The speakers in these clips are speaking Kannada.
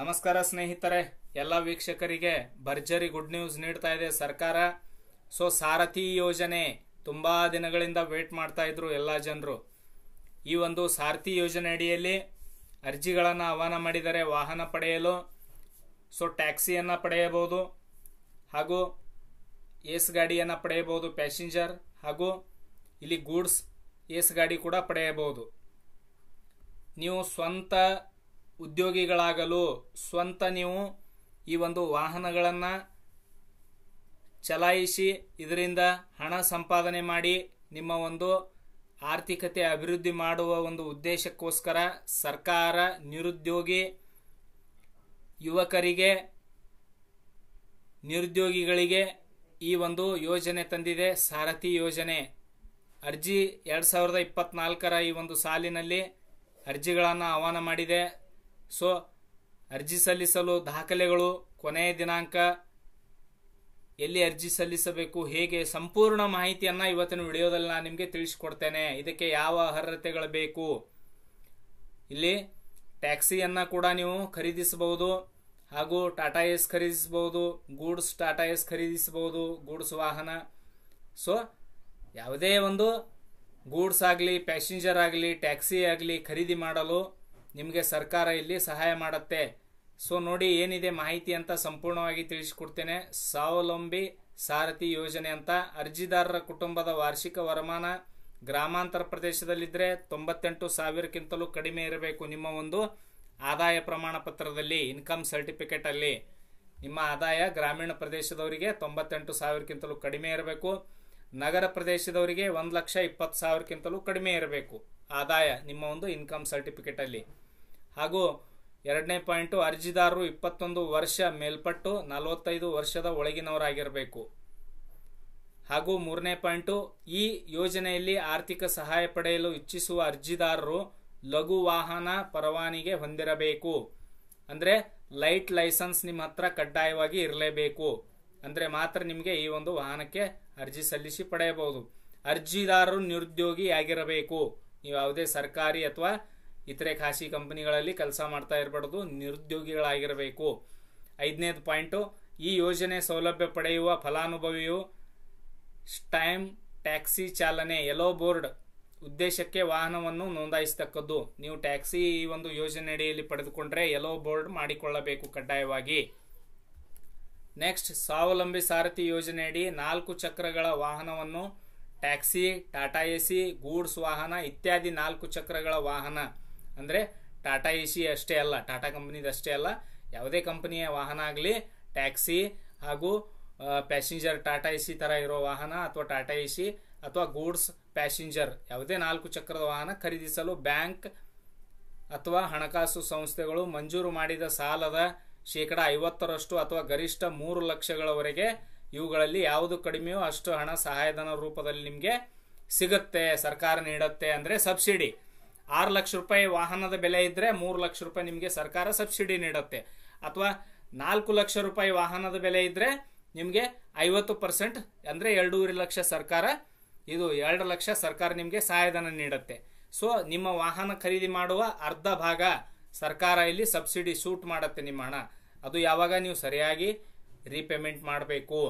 ನಮಸ್ಕಾರ ಸ್ನೇಹಿತರೆ ಎಲ್ಲ ವೀಕ್ಷಕರಿಗೆ ಭರ್ಜರಿ ಗುಡ್ ನ್ಯೂಸ್ ನೀಡ್ತಾ ಇದೆ ಸರ್ಕಾರ ಸೊ ಸಾರಥಿ ಯೋಜನೆ ತುಂಬ ದಿನಗಳಿಂದ ವೇಟ್ ಮಾಡ್ತಾ ಇದ್ರು ಎಲ್ಲ ಜನರು ಈ ಒಂದು ಸಾರಥಿ ಯೋಜನೆ ಅಡಿಯಲ್ಲಿ ಅರ್ಜಿಗಳನ್ನು ಆಹ್ವಾನ ಮಾಡಿದರೆ ವಾಹನ ಪಡೆಯಲು ಸೊ ಟ್ಯಾಕ್ಸಿಯನ್ನು ಪಡೆಯಬಹುದು ಹಾಗೂ ಏಸ್ ಗಾಡಿಯನ್ನು ಪಡೆಯಬಹುದು ಪ್ಯಾಸೆಂಜರ್ ಹಾಗೂ ಇಲ್ಲಿ ಗೂಡ್ಸ್ ಏಸ್ ಗಾಡಿ ಕೂಡ ಪಡೆಯಬಹುದು ನೀವು ಸ್ವಂತ ಉದ್ಯೋಗಿಗಳಾಗಲು ಸ್ವಂತ ನೀವು ಈ ಒಂದು ವಾಹನಗಳನ್ನು ಚಲಾಯಿಸಿ ಇದರಿಂದ ಹಣ ಸಂಪಾದನೆ ಮಾಡಿ ನಿಮ್ಮ ಒಂದು ಆರ್ಥಿಕತೆ ಅಭಿವೃದ್ಧಿ ಮಾಡುವ ಒಂದು ಉದ್ದೇಶಕ್ಕೋಸ್ಕರ ಸರ್ಕಾರ ನಿರುದ್ಯೋಗಿ ಯುವಕರಿಗೆ ನಿರುದ್ಯೋಗಿಗಳಿಗೆ ಈ ಒಂದು ಯೋಜನೆ ತಂದಿದೆ ಸಾರಥಿ ಯೋಜನೆ ಅರ್ಜಿ ಎರಡು ಸಾವಿರದ ಇಪ್ಪತ್ತ್ನಾಲ್ಕರ ಈ ಒಂದು ಸಾಲಿನಲ್ಲಿ ಅರ್ಜಿಗಳನ್ನು ಆಹ್ವಾನ ಮಾಡಿದೆ ಸೊ ಅರ್ಜಿ ಸಲ್ಲಿಸಲು ದಾಖಲೆಗಳು ಕೊನೆಯ ದಿನಾಂಕ ಎಲ್ಲಿ ಅರ್ಜಿ ಸಲ್ಲಿಸಬೇಕು ಹೇಗೆ ಸಂಪೂರ್ಣ ಮಾಹಿತಿಯನ್ನು ಇವತ್ತಿನ ವಿಡಿಯೋದಲ್ಲಿ ನಾನು ನಿಮಗೆ ತಿಳಿಸಿಕೊಡ್ತೇನೆ ಇದಕ್ಕೆ ಯಾವ ಅರ್ಹತೆಗಳು ಬೇಕು ಇಲ್ಲಿ ಟ್ಯಾಕ್ಸಿಯನ್ನು ಕೂಡ ನೀವು ಖರೀದಿಸಬಹುದು ಹಾಗೂ ಟಾಟಾ ಎಸ್ ಖರೀದಿಸಬಹುದು ಗೂಡ್ಸ್ ಟಾಟಾ ಎಸ್ ಖರೀದಿಸಬಹುದು ಗೂಡ್ಸ್ ವಾಹನ ಸೊ ಯಾವುದೇ ಒಂದು ಗೂಡ್ಸ್ ಆಗಲಿ ಪ್ಯಾಸೆಂಜರ್ ಆಗಲಿ ಟ್ಯಾಕ್ಸಿ ಆಗಲಿ ಖರೀದಿ ಮಾಡಲು ನಿಮಗೆ ಸರ್ಕಾರ ಇಲ್ಲಿ ಸಹಾಯ ಮಾಡುತ್ತೆ ಸೊ ನೋಡಿ ಏನಿದೆ ಮಾಹಿತಿ ಅಂತ ಸಂಪೂರ್ಣವಾಗಿ ತಿಳಿಸಿಕೊಡ್ತೇನೆ ಸ್ವಾವಲಂಬಿ ಸಾರಥಿ ಯೋಜನೆ ಅಂತ ಅರ್ಜಿದಾರರ ಕುಟುಂಬದ ವಾರ್ಷಿಕ ವರಮಾನ ಗ್ರಾಮಾಂತರ ಪ್ರದೇಶದಲ್ಲಿದ್ದರೆ ತೊಂಬತ್ತೆಂಟು ಸಾವಿರಕ್ಕಿಂತಲೂ ಕಡಿಮೆ ಇರಬೇಕು ನಿಮ್ಮ ಒಂದು ಆದಾಯ ಪ್ರಮಾಣ ಪತ್ರದಲ್ಲಿ ಇನ್ಕಮ್ ಸರ್ಟಿಫಿಕೇಟಲ್ಲಿ ನಿಮ್ಮ ಆದಾಯ ಗ್ರಾಮೀಣ ಪ್ರದೇಶದವರಿಗೆ ತೊಂಬತ್ತೆಂಟು ಸಾವಿರಕ್ಕಿಂತಲೂ ಕಡಿಮೆ ಇರಬೇಕು ನಗರ ಪ್ರದೇಶದವರಿಗೆ ಒಂದು ಲಕ್ಷ ಇಪ್ಪತ್ತು ಸಾವಿರಕ್ಕಿಂತಲೂ ಕಡಿಮೆ ಇರಬೇಕು ಆದಾಯ ನಿಮ್ಮ ಒಂದು ಇನ್ಕಮ್ ಸರ್ಟಿಫಿಕೇಟಲ್ಲಿ ಹಾಗೂ ಎರಡನೇ ಪಾಯಿಂಟು ಅರ್ಜಿದಾರರು ಇಪ್ಪತ್ತೊಂದು ವರ್ಷ ಮೇಲ್ಪಟ್ಟು ನಲವತ್ತೈದು ವರ್ಷದ ಒಳಗಿನವರಾಗಿರಬೇಕು ಹಾಗೂ ಮೂರನೇ ಪಾಯಿಂಟು ಈ ಯೋಜನೆಯಲ್ಲಿ ಆರ್ಥಿಕ ಸಹಾಯ ಪಡೆಯಲು ಇಚ್ಛಿಸುವ ಅರ್ಜಿದಾರರು ಲಘು ವಾಹನ ಪರವಾನಿಗೆ ಹೊಂದಿರಬೇಕು ಅಂದರೆ ಲೈಟ್ ಲೈಸೆನ್ಸ್ ನಿಮ್ಮ ಹತ್ರ ಕಡ್ಡಾಯವಾಗಿ ಇರಲೇಬೇಕು ಅಂದರೆ ಮಾತ್ರ ನಿಮಗೆ ಈ ಒಂದು ವಾಹನಕ್ಕೆ ಅರ್ಜಿ ಸಲ್ಲಿಸಿ ಪಡೆಯಬಹುದು ಅರ್ಜಿದಾರರು ನಿರುದ್ಯೋಗಿ ಆಗಿರಬೇಕು ನೀವು ಯಾವುದೇ ಸರ್ಕಾರಿ ಅಥವಾ ಇತರೆ ಖಾಸಗಿ ಕಂಪನಿಗಳಲ್ಲಿ ಕೆಲಸ ಮಾಡ್ತಾ ಇರಬಾರ್ದು ನಿರುದ್ಯೋಗಿಗಳಾಗಿರಬೇಕು ಐದನೇದು ಪಾಯಿಂಟು ಈ ಯೋಜನೆ ಸೌಲಭ್ಯ ಪಡೆಯುವ ಫಲಾನುಭವಿಯು ಸ್ಟೈಮ್ ಟ್ಯಾಕ್ಸಿ ಚಾಲನೆ ಯೆಲೋ ಬೋರ್ಡ್ ಉದ್ದೇಶಕ್ಕೆ ವಾಹನವನ್ನು ನೋಂದಾಯಿಸತಕ್ಕದ್ದು ನೀವು ಟ್ಯಾಕ್ಸಿ ಈ ಒಂದು ಯೋಜನೆ ಅಡಿಯಲ್ಲಿ ಪಡೆದುಕೊಂಡರೆ ಯೆಲೋ ಬೋರ್ಡ್ ಮಾಡಿಕೊಳ್ಳಬೇಕು ಕಡ್ಡಾಯವಾಗಿ ನೆಕ್ಸ್ಟ್ ಸ್ವಾವಲಂಬಿ ಸಾರಥಿ ಯೋಜನೆಯಡಿ ನಾಲ್ಕು ಚಕ್ರಗಳ ವಾಹನವನ್ನು ಟ್ಯಾಕ್ಸಿ ಟಾಟಾ ಎಸಿ ಗೂಡ್ಸ್ ವಾಹನ ಇತ್ಯಾದಿ ನಾಲ್ಕು ಚಕ್ರಗಳ ವಾಹನ ಅಂದರೆ ಟಾಟಾ ಎ ಸಿ ಅಷ್ಟೇ ಅಲ್ಲ ಟಾಟಾ ಕಂಪ್ನಿದು ಅಷ್ಟೇ ಅಲ್ಲ ಯಾವುದೇ ಕಂಪನಿಯ ವಾಹನ ಆಗಲಿ ಟ್ಯಾಕ್ಸಿ ಹಾಗೂ ಪ್ಯಾಸೆಂಜರ್ ಟಾಟಾ ಎ ಸಿ ಥರ ಇರೋ ವಾಹನ ಅಥವಾ ಟಾಟಾ ಎ ಸಿ ಅಥವಾ ಗೂಡ್ಸ್ ಪ್ಯಾಸೆಂಜರ್ ಯಾವುದೇ ನಾಲ್ಕು ಚಕ್ರದ ವಾಹನ ಖರೀದಿಸಲು ಬ್ಯಾಂಕ್ ಅಥವಾ ಹಣಕಾಸು ಸಂಸ್ಥೆಗಳು ಮಂಜೂರು ಮಾಡಿದ ಸಾಲದ ಶೇಕಡ ಐವತ್ತರಷ್ಟು ಅಥವಾ ಗರಿಷ್ಠ ಮೂರು ಲಕ್ಷಗಳವರೆಗೆ ಇವುಗಳಲ್ಲಿ ಯಾವುದು ಕಡಿಮೆಯೋ ಅಷ್ಟು ಹಣ ಸಹಾಯಧನ ರೂಪದಲ್ಲಿ ನಿಮಗೆ ಸಿಗುತ್ತೆ ಸರ್ಕಾರ ನೀಡುತ್ತೆ ಅಂದರೆ ಸಬ್ಸಿಡಿ ಆರು ಲಕ್ಷ ರೂಪಾಯಿ ವಾಹನದ ಬೆಲೆ ಇದ್ದರೆ ಮೂರು ಲಕ್ಷ ರೂಪಾಯಿ ನಿಮಗೆ ಸರ್ಕಾರ ಸಬ್ಸಿಡಿ ನೀಡುತ್ತೆ ಅಥವಾ ನಾಲ್ಕು ಲಕ್ಷ ರೂಪಾಯಿ ವಾಹನದ ಬೆಲೆ ಇದ್ದರೆ ನಿಮಗೆ ಐವತ್ತು ಪರ್ಸೆಂಟ್ ಅಂದರೆ ಎರಡೂವರೆ ಲಕ್ಷ ಸರ್ಕಾರ ಇದು ಎರಡು ಲಕ್ಷ ಸರ್ಕಾರ ನಿಮಗೆ ಸಹಾಯಧನ ನೀಡುತ್ತೆ ಸೊ ನಿಮ್ಮ ವಾಹನ ಖರೀದಿ ಮಾಡುವ ಅರ್ಧ ಭಾಗ ಸರ್ಕಾರ ಇಲ್ಲಿ ಸಬ್ಸಿಡಿ ಸೂಟ್ ಮಾಡುತ್ತೆ ನಿಮ್ಮ ಹಣ ಅದು ಯಾವಾಗ ನೀವು ಸರಿಯಾಗಿ ರೀಪೇಮೆಂಟ್ ಮಾಡಬೇಕು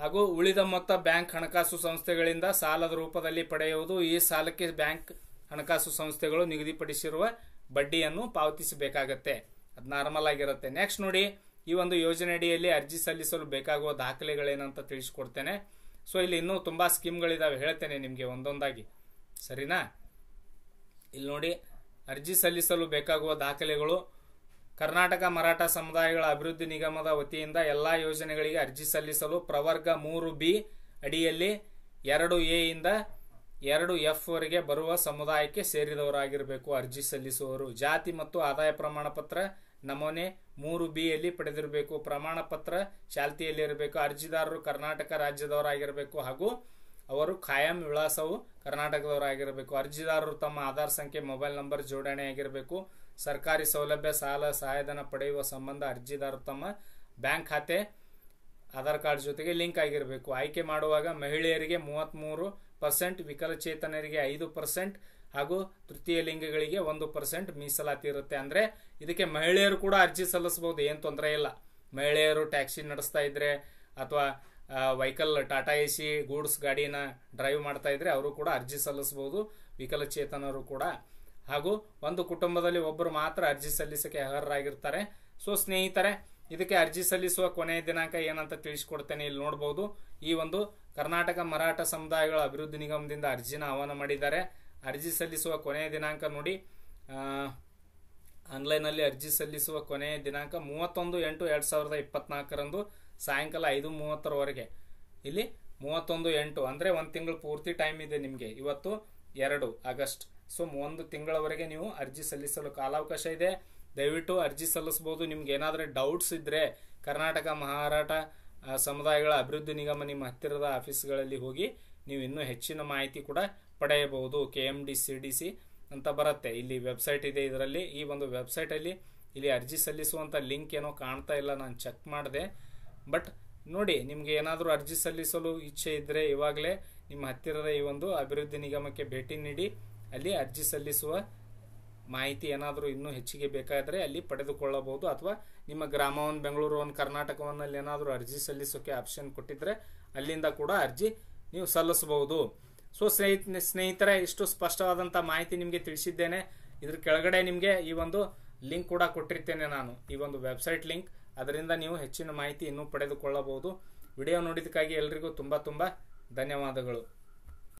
ಹಾಗೂ ಉಳಿದ ಮೊತ್ತ ಬ್ಯಾಂಕ್ ಹಣಕಾಸು ಸಂಸ್ಥೆಗಳಿಂದ ಸಾಲದ ರೂಪದಲ್ಲಿ ಪಡೆಯುವುದು ಈ ಸಾಲಕ್ಕೆ ಬ್ಯಾಂಕ್ ಹಣಕಾಸು ಸಂಸ್ಥೆಗಳು ನಿಗದಿಪಡಿಸಿರುವ ಬಡ್ಡಿಯನ್ನು ಪಾವತಿಸಬೇಕಾಗತ್ತೆ ಅದು ನಾರ್ಮಲ್ ಆಗಿರುತ್ತೆ ನೆಕ್ಸ್ಟ್ ನೋಡಿ ಈ ಒಂದು ಯೋಜನೆ ಅಡಿಯಲ್ಲಿ ಅರ್ಜಿ ಸಲ್ಲಿಸಲು ಬೇಕಾಗುವ ದಾಖಲೆಗಳೇನಂತ ತಿಳಿಸ್ಕೊಡ್ತೇನೆ ಸೊ ಇಲ್ಲಿ ಇನ್ನೂ ತುಂಬ ಸ್ಕೀಮ್ಗಳಿದಾವೆ ಹೇಳ್ತೇನೆ ನಿಮಗೆ ಒಂದೊಂದಾಗಿ ಸರಿನಾ ಇಲ್ಲಿ ನೋಡಿ ಅರ್ಜಿ ಸಲ್ಲಿಸಲು ಬೇಕಾಗುವ ದಾಖಲೆಗಳು ಕರ್ನಾಟಕ ಮರಾಠ ಸಮುದಾಯಗಳ ಅಭಿವೃದ್ಧಿ ನಿಗಮದ ವತಿಯಿಂದ ಎಲ್ಲ ಯೋಜನೆಗಳಿಗೆ ಅರ್ಜಿ ಸಲ್ಲಿಸಲು ಪ್ರವರ್ಗ ಮೂರು ಬಿ ಅಡಿಯಲ್ಲಿ ಎರಡು ಎ ಇಂದ ಎರಡು ಎಫ್ವರೆಗೆ ಬರುವ ಸಮುದಾಯಕ್ಕೆ ಸೇರಿದವರಾಗಿರಬೇಕು ಅರ್ಜಿ ಸಲ್ಲಿಸುವವರು ಜಾತಿ ಮತ್ತು ಆದಾಯ ಪ್ರಮಾಣ ಪತ್ರ ನಮೂನೆ ಮೂರು ಬಿಯಲ್ಲಿ ಪಡೆದಿರಬೇಕು ಪ್ರಮಾಣ ಪತ್ರ ಚಾಲ್ತಿಯಲ್ಲಿರಬೇಕು ಅರ್ಜಿದಾರರು ಕರ್ನಾಟಕ ರಾಜ್ಯದವರಾಗಿರಬೇಕು ಹಾಗೂ ಅವರು ಖಾಯಂ ವಿಳಾಸವು ಕರ್ನಾಟಕದವರಾಗಿರಬೇಕು ಅರ್ಜಿದಾರರು ತಮ್ಮ ಆಧಾರ್ ಸಂಖ್ಯೆ ಮೊಬೈಲ್ ನಂಬರ್ ಜೋಡಣೆಯಾಗಿರಬೇಕು ಸರ್ಕಾರಿ ಸೌಲಭ್ಯ ಸಾಲ ಸಹಾಯಧನ ಪಡೆಯುವ ಸಂಬಂಧ ಅರ್ಜಿದಾರರು ತಮ್ಮ ಬ್ಯಾಂಕ್ ಖಾತೆ ಆಧಾರ್ ಕಾರ್ಡ್ ಜೊತೆಗೆ ಲಿಂಕ್ ಆಗಿರಬೇಕು ಆಯ್ಕೆ ಮಾಡುವಾಗ ಮಹಿಳೆಯರಿಗೆ ಮೂವತ್ತ್ಮೂರು ಪರ್ಸೆಂಟ್ ವಿಕಲಚೇತನರಿಗೆ ಐದು ಪರ್ಸೆಂಟ್ ಹಾಗೂ ತೃತೀಯ ಲಿಂಗಗಳಿಗೆ ಒಂದು ಪರ್ಸೆಂಟ್ ಮೀಸಲಾತಿ ಇರುತ್ತೆ ಅಂದರೆ ಇದಕ್ಕೆ ಮಹಿಳೆಯರು ಕೂಡ ಅರ್ಜಿ ಸಲ್ಲಿಸಬಹುದು ಏನು ತೊಂದರೆ ಇಲ್ಲ ಮಹಿಳೆಯರು ಟ್ಯಾಕ್ಸಿ ನಡೆಸ್ತಾ ಇದ್ರೆ ಅಥವಾ vehicle Tata A C goods ಗಾಡಿನ ಡ್ರೈವ್ ಮಾಡ್ತಾ ಇದ್ರೆ ಅವರು ಕೂಡ ಅರ್ಜಿ ಸಲ್ಲಿಸಬಹುದು ವಿಕಲಚೇತನರು ಕೂಡ ಹಾಗೂ ಒಂದು ಕುಟುಂಬದಲ್ಲಿ ಒಬ್ಬರು ಮಾತ್ರ ಅರ್ಜಿ ಸಲ್ಲಿಸಕ್ಕೆ ಅರ್ಹರಾಗಿರ್ತಾರೆ ಸೊ ಸ್ನೇಹಿತರೆ ಇದಕ್ಕೆ ಅರ್ಜಿ ಸಲ್ಲಿಸುವ ಕೊನೆಯ ದಿನಾಂಕ ಏನಂತ ತಿಳಿಸ್ಕೊಡ್ತೇನೆ ಇಲ್ಲಿ ನೋಡ್ಬೋದು ಈ ಒಂದು ಕರ್ನಾಟಕ ಮರಾಠ ಸಮುದಾಯಗಳ ಅಭಿವೃದ್ಧಿ ನಿಗಮದಿಂದ ಅರ್ಜಿನ ಆಹ್ವಾನ ಮಾಡಿದ್ದಾರೆ ಅರ್ಜಿ ಸಲ್ಲಿಸುವ ಕೊನೆಯ ದಿನಾಂಕ ನೋಡಿ ಆನ್ಲೈನಲ್ಲಿ ಅರ್ಜಿ ಸಲ್ಲಿಸುವ ಕೊನೆಯ ದಿನಾಂಕ ಮೂವತ್ತೊಂದು ಎಂಟು ಎರಡು ಸಾವಿರದ ಇಪ್ಪತ್ನಾಲ್ಕರಂದು ಸಾಯಂಕಾಲ ಐದು ಮೂವತ್ತರವರೆಗೆ ಇಲ್ಲಿ ಮೂವತ್ತೊಂದು ಎಂಟು ಅಂದರೆ ಒಂದು ತಿಂಗಳು ಪೂರ್ತಿ ಟೈಮ್ ಇದೆ ನಿಮಗೆ ಇವತ್ತು ಎರಡು ಆಗಸ್ಟ್ ಸೊ ಒಂದು ತಿಂಗಳವರೆಗೆ ನೀವು ಅರ್ಜಿ ಸಲ್ಲಿಸಲು ಕಾಲಾವಕಾಶ ಇದೆ ದಯವಿಟ್ಟು ಅರ್ಜಿ ಸಲ್ಲಿಸ್ಬೋದು ನಿಮ್ಗೆ ಏನಾದರೂ ಡೌಟ್ಸ್ ಇದ್ದರೆ ಕರ್ನಾಟಕ ಮಹಾರಾಟ ಸಮುದಾಯಗಳ ಅಭಿವೃದ್ಧಿ ನಿಗಮ ನಿಮ್ಮ ಹತ್ತಿರದ ಆಫೀಸ್ಗಳಲ್ಲಿ ಹೋಗಿ ನೀವು ಇನ್ನೂ ಹೆಚ್ಚಿನ ಮಾಹಿತಿ ಕೂಡ ಪಡೆಯಬಹುದು K M D C D C ಅಂತ ಬರುತ್ತೆ ಇಲ್ಲಿ ವೆಬ್ಸೈಟ್ ಇದೆ ಇದರಲ್ಲಿ ಈ ಒಂದು ವೆಬ್ಸೈಟಲ್ಲಿ ಇಲ್ಲಿ ಅರ್ಜಿ ಸಲ್ಲಿಸುವಂಥ ಲಿಂಕ್ ಏನೋ ಕಾಣ್ತಾ ಇಲ್ಲ ನಾನು ಚೆಕ್ ಮಾಡಿದೆ ಬಟ್ ನೋಡಿ ನಿಮಗೆ ಏನಾದರೂ ಅರ್ಜಿ ಸಲ್ಲಿಸಲು ಇಚ್ಛೆ ಇದ್ದರೆ ಇವಾಗಲೇ ನಿಮ್ಮ ಹತ್ತಿರದ ಈ ಒಂದು ಅಭಿವೃದ್ಧಿ ನಿಗಮಕ್ಕೆ ಭೇಟಿ ನೀಡಿ ಅಲ್ಲಿ ಅರ್ಜಿ ಸಲ್ಲಿಸುವ ಮಾಹಿತಿ ಏನಾದರೂ ಇನ್ನೂ ಹೆಚ್ಚಿಗೆ ಬೇಕಾದರೆ ಅಲ್ಲಿ ಪಡೆದುಕೊಳ್ಳಬಹುದು ಅಥವಾ ನಿಮ್ಮ ಗ್ರಾಮವನ್ನು ಬೆಂಗಳೂರು ಒಂದು ಕರ್ನಾಟಕವನ್ನಲ್ಲಿ ಏನಾದರೂ ಅರ್ಜಿ ಸಲ್ಲಿಸೋಕೆ ಆಪ್ಷನ್ ಕೊಟ್ಟಿದ್ದರೆ ಅಲ್ಲಿಂದ ಕೂಡ ಅರ್ಜಿ ನೀವು ಸಲ್ಲಿಸಬಹುದು ಸೊ ಸ್ನೇಹಿತ ಸ್ನೇಹಿತರೆ ಇಷ್ಟು ಸ್ಪಷ್ಟವಾದಂಥ ಮಾಹಿತಿ ನಿಮಗೆ ತಿಳಿಸಿದ್ದೇನೆ ಇದ್ರ ಕೆಳಗಡೆ ನಿಮಗೆ ಈ ಒಂದು ಲಿಂಕ್ ಕೂಡ ಕೊಟ್ಟಿರ್ತೇನೆ ನಾನು ಈ ಒಂದು ವೆಬ್ಸೈಟ್ ಲಿಂಕ್ ಅದರಿಂದ ನೀವು ಹೆಚ್ಚಿನ ಮಾಹಿತಿ ಇನ್ನೂ ಪಡೆದುಕೊಳ್ಳಬಹುದು ವಿಡಿಯೋ ನೋಡಿದ್ದಕ್ಕಾಗಿ ಎಲ್ರಿಗೂ ತುಂಬ ತುಂಬ ಧನ್ಯವಾದಗಳು